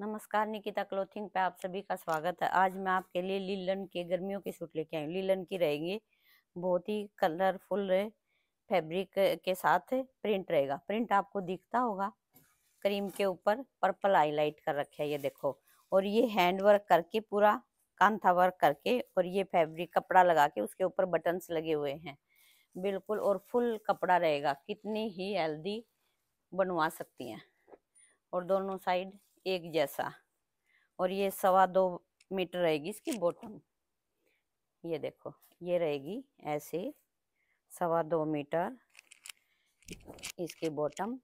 नमस्कार निकिता क्लोथिंग पे आप सभी का स्वागत है आज मैं आपके लिए लीलन के गर्मियों के सूट लेके आई लीलन की रहेंगे बहुत ही कलरफुल रहे, फैब्रिक के साथ प्रिंट रहेगा प्रिंट आपको दिखता होगा क्रीम के ऊपर पर्पल हाईलाइट कर रखे है ये देखो और ये हैंड वर्क करके पूरा कांथा वर्क करके और ये फैब्रिक कपड़ा लगा के उसके ऊपर बटन्स लगे हुए हैं बिल्कुल और फुल कपड़ा रहेगा कितनी ही हेल्दी बनवा सकती हैं और दोनों साइड एक जैसा और ये सवा दो मीटर रहेगी इसकी बॉटम ये देखो ये रहेगी ऐसे सवा दो मीटर इसकी बॉटम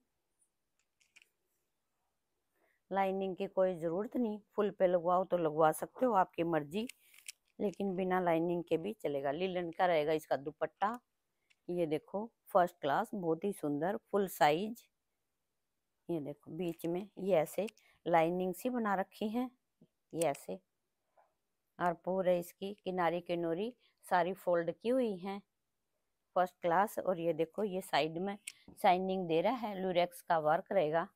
लाइनिंग की कोई ज़रूरत नहीं फुल पे लगवाओ तो लगवा सकते हो आपकी मर्जी लेकिन बिना लाइनिंग के भी चलेगा लीलन का रहेगा इसका दुपट्टा ये देखो फर्स्ट क्लास बहुत ही सुंदर फुल साइज ये देखो बीच में ये ऐसे लाइनिंग सी बना रखी हैं ये ऐसे और पूरे इसकी किनारी किनोरी सारी फोल्ड की हुई हैं फर्स्ट क्लास और ये देखो ये साइड में शाइनिंग दे रहा है लूरेक्स का वर्क रहेगा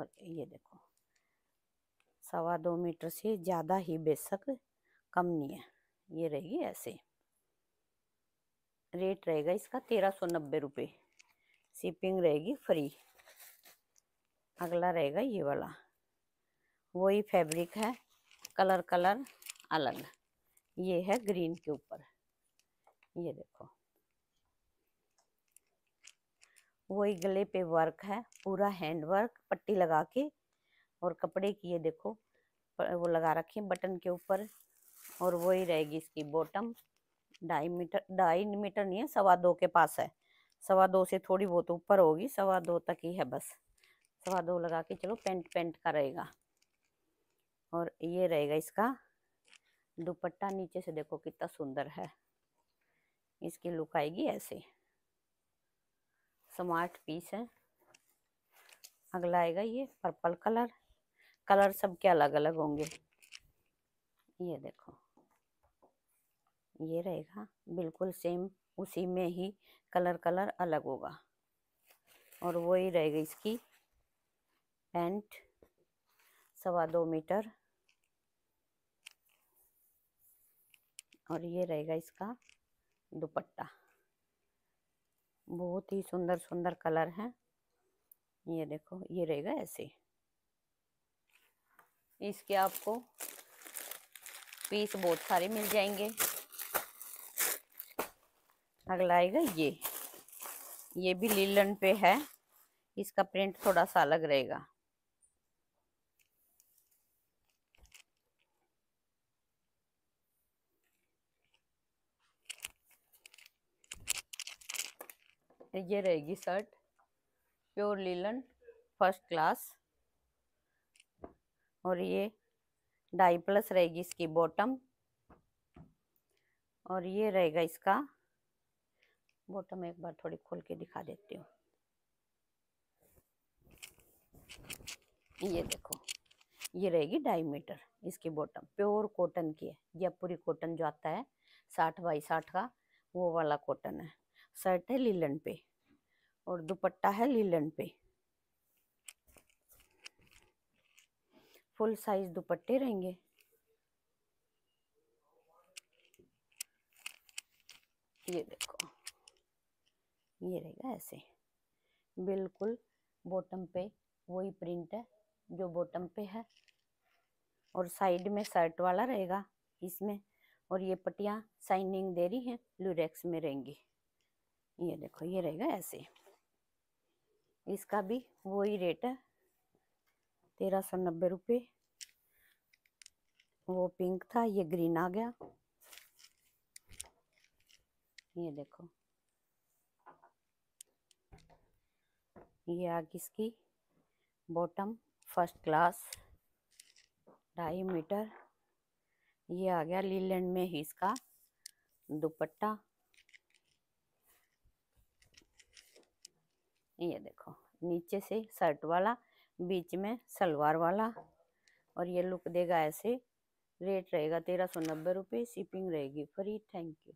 और ये देखो सवा दो मीटर से ज़्यादा ही बेशक कम नहीं है ये रहेगी ऐसे रेट रहेगा इसका तेरह सौ नब्बे रुपये शिपिंग रहेगी फ्री अगला रहेगा ये वाला वही फैब्रिक है कलर कलर अलग ये है ग्रीन के ऊपर ये देखो वही गले पे वर्क है पूरा हैंड वर्क पट्टी लगा के और कपड़े की ये देखो वो लगा रखे बटन के ऊपर और वही रहेगी इसकी बॉटम ढाई मीटर ढाई मीटर नहीं है सवा दो के पास है सवा दो से थोड़ी बहुत ऊपर होगी सवा दो तक ही है बस सवा दो लगा के चलो पेंट पेंट का रहेगा और ये रहेगा इसका दुपट्टा नीचे से देखो कितना सुंदर है इसकी लुक आएगी ऐसे स्मार्ट पीस है अगला आएगा ये पर्पल कलर कलर सब के अलग अलग होंगे ये देखो ये रहेगा बिल्कुल सेम उसी में ही कलर कलर अलग होगा और वही रहेगा इसकी एंड सवा दो मीटर और ये रहेगा इसका दुपट्टा बहुत ही सुंदर सुंदर कलर है ये देखो ये रहेगा ऐसे इसके आपको पीस बहुत सारे मिल जाएंगे अगला आएगा ये ये भी लीलन पे है इसका प्रिंट थोड़ा सा अलग रहेगा ये रहेगी shirt pure linen first class और ये ढाई प्लस रहेगी इसकी बॉटम और ये रहेगा इसका बॉटम एक बार थोड़ी खोल के दिखा देती हूँ ये देखो ये रहेगी ढाई मीटर इसकी बॉटम प्योर कॉटन की है यह पूरी कॉटन जो आता है साठ बाई साठ का वो वाला कॉटन है शर्ट है लीलन पे और दुपट्टा है लीलन पे फुल साइज दुपट्टे रहेंगे ये देखो ये रहेगा ऐसे बिल्कुल बॉटम पे वही प्रिंट है जो बॉटम पे है और साइड में शर्ट वाला रहेगा इसमें और ये पटिया साइनिंग दे रही हैं लुरेक्स में रहेंगी ये देखो ये रहेगा ऐसे इसका भी वही रेट है तेरह सौ नब्बे रुपये वो पिंक था ये ग्रीन आ गया ये देखो ये आ गई इसकी बॉटम फर्स्ट क्लास ढाई मीटर ये आ गया लीलैंड में ही इसका दुपट्टा ये देखो नीचे से शर्ट वाला बीच में सलवार वाला और ये लुक देगा ऐसे रेट रहेगा तेरह सौ नब्बे रुपये शिपिंग रहेगी फ्री थैंक यू